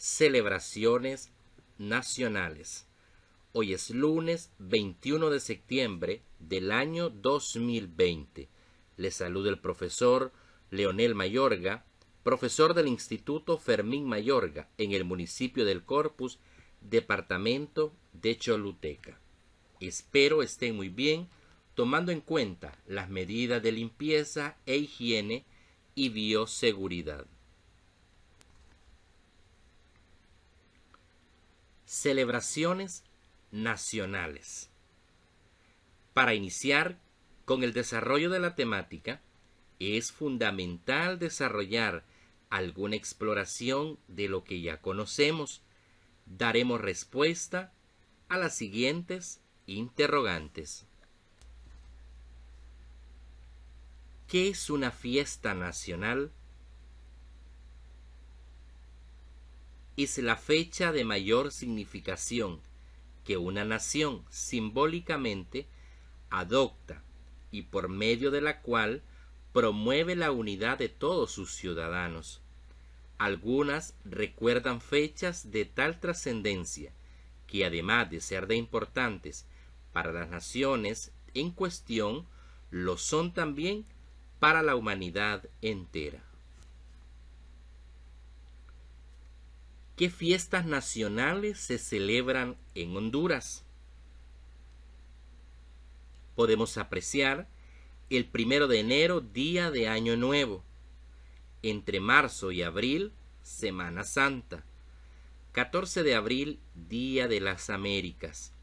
celebraciones nacionales. Hoy es lunes 21 de septiembre del año 2020. Le saluda el profesor Leonel Mayorga, profesor del Instituto Fermín Mayorga en el municipio del Corpus, departamento de Choluteca. Espero estén muy bien tomando en cuenta las medidas de limpieza e higiene y bioseguridad. celebraciones nacionales. Para iniciar con el desarrollo de la temática, es fundamental desarrollar alguna exploración de lo que ya conocemos. Daremos respuesta a las siguientes interrogantes. ¿Qué es una fiesta nacional? es la fecha de mayor significación que una nación simbólicamente adopta y por medio de la cual promueve la unidad de todos sus ciudadanos. Algunas recuerdan fechas de tal trascendencia que además de ser de importantes para las naciones en cuestión, lo son también para la humanidad entera. ¿Qué fiestas nacionales se celebran en Honduras? Podemos apreciar el primero de enero, día de Año Nuevo, entre marzo y abril, Semana Santa, 14 de abril, Día de las Américas,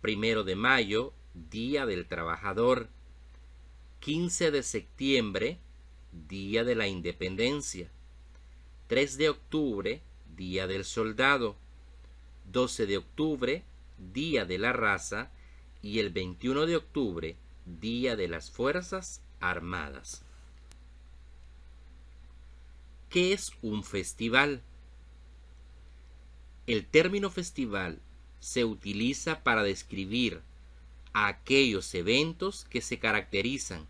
primero de mayo, Día del Trabajador, 15 de septiembre, Día de la Independencia, 3 de octubre, Día del Soldado, 12 de octubre, Día de la Raza, y el 21 de octubre, Día de las Fuerzas Armadas. ¿Qué es un festival? El término festival se utiliza para describir aquellos eventos que se caracterizan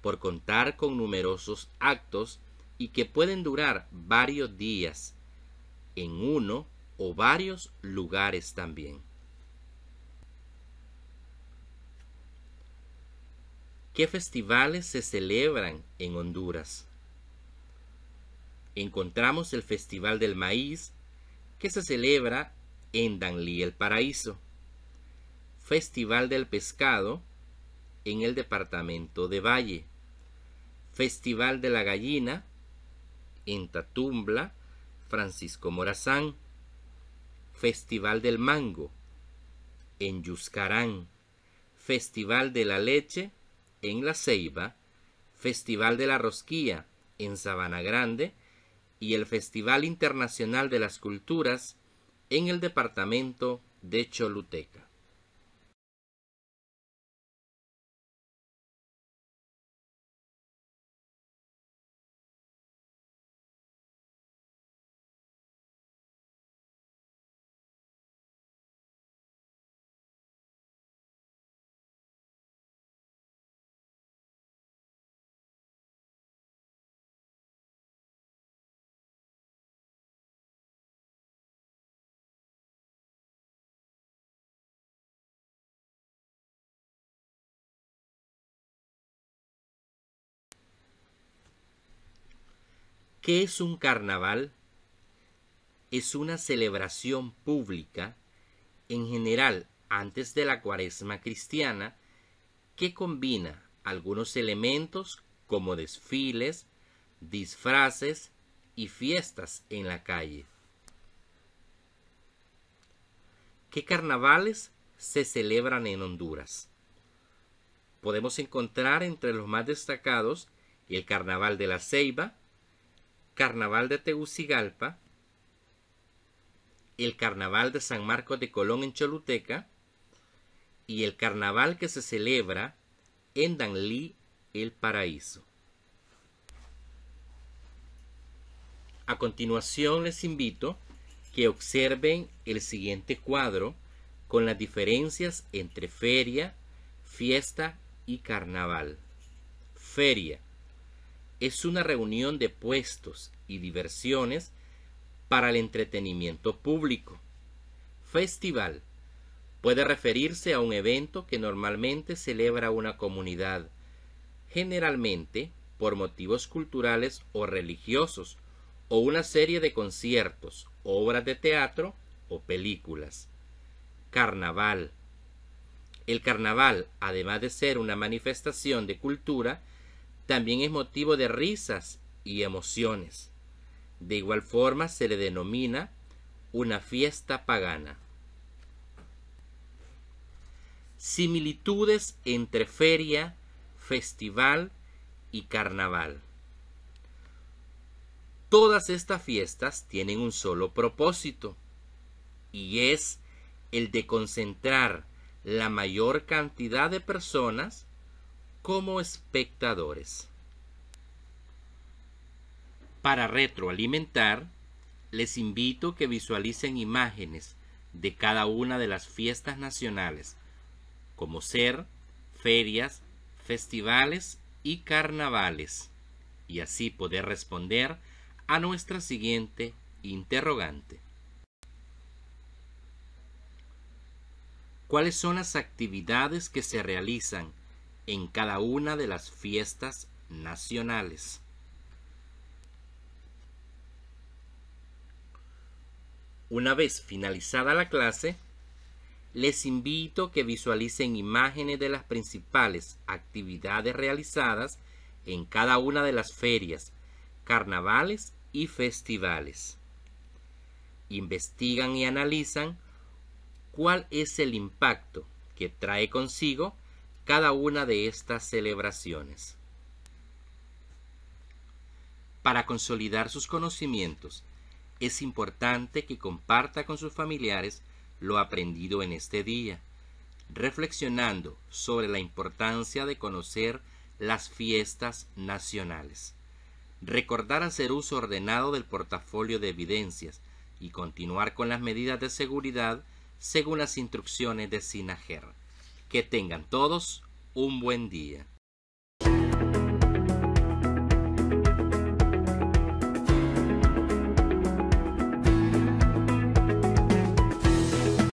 por contar con numerosos actos y que pueden durar varios días en uno o varios lugares también. ¿Qué festivales se celebran en Honduras? Encontramos el Festival del Maíz, que se celebra en Danlí el Paraíso. Festival del Pescado, en el departamento de Valle. Festival de la Gallina, en Tatumbla, Francisco Morazán, Festival del Mango, en Yuscarán, Festival de la Leche, en La Ceiba, Festival de la Rosquilla, en Sabana Grande, y el Festival Internacional de las Culturas, en el departamento de Choluteca. ¿Qué es un carnaval? Es una celebración pública, en general antes de la cuaresma cristiana, que combina algunos elementos como desfiles, disfraces y fiestas en la calle. ¿Qué carnavales se celebran en Honduras? Podemos encontrar entre los más destacados el Carnaval de la Ceiba, Carnaval de Tegucigalpa, el Carnaval de San Marcos de Colón en Choluteca y el Carnaval que se celebra en Danlí, El Paraíso. A continuación les invito que observen el siguiente cuadro con las diferencias entre feria, fiesta y carnaval. Feria es una reunión de puestos y diversiones para el entretenimiento público. Festival puede referirse a un evento que normalmente celebra una comunidad, generalmente por motivos culturales o religiosos, o una serie de conciertos, obras de teatro o películas. Carnaval. El carnaval, además de ser una manifestación de cultura, también es motivo de risas y emociones. De igual forma se le denomina una fiesta pagana. Similitudes entre feria, festival y carnaval. Todas estas fiestas tienen un solo propósito, y es el de concentrar la mayor cantidad de personas como espectadores. Para retroalimentar, les invito que visualicen imágenes de cada una de las fiestas nacionales, como ser ferias, festivales y carnavales, y así poder responder a nuestra siguiente interrogante. ¿Cuáles son las actividades que se realizan en cada una de las fiestas nacionales. Una vez finalizada la clase, les invito que visualicen imágenes de las principales actividades realizadas en cada una de las ferias, carnavales y festivales. Investigan y analizan cuál es el impacto que trae consigo cada una de estas celebraciones. Para consolidar sus conocimientos, es importante que comparta con sus familiares lo aprendido en este día, reflexionando sobre la importancia de conocer las fiestas nacionales, recordar hacer uso ordenado del portafolio de evidencias y continuar con las medidas de seguridad según las instrucciones de Sinajer. Que tengan todos un buen día.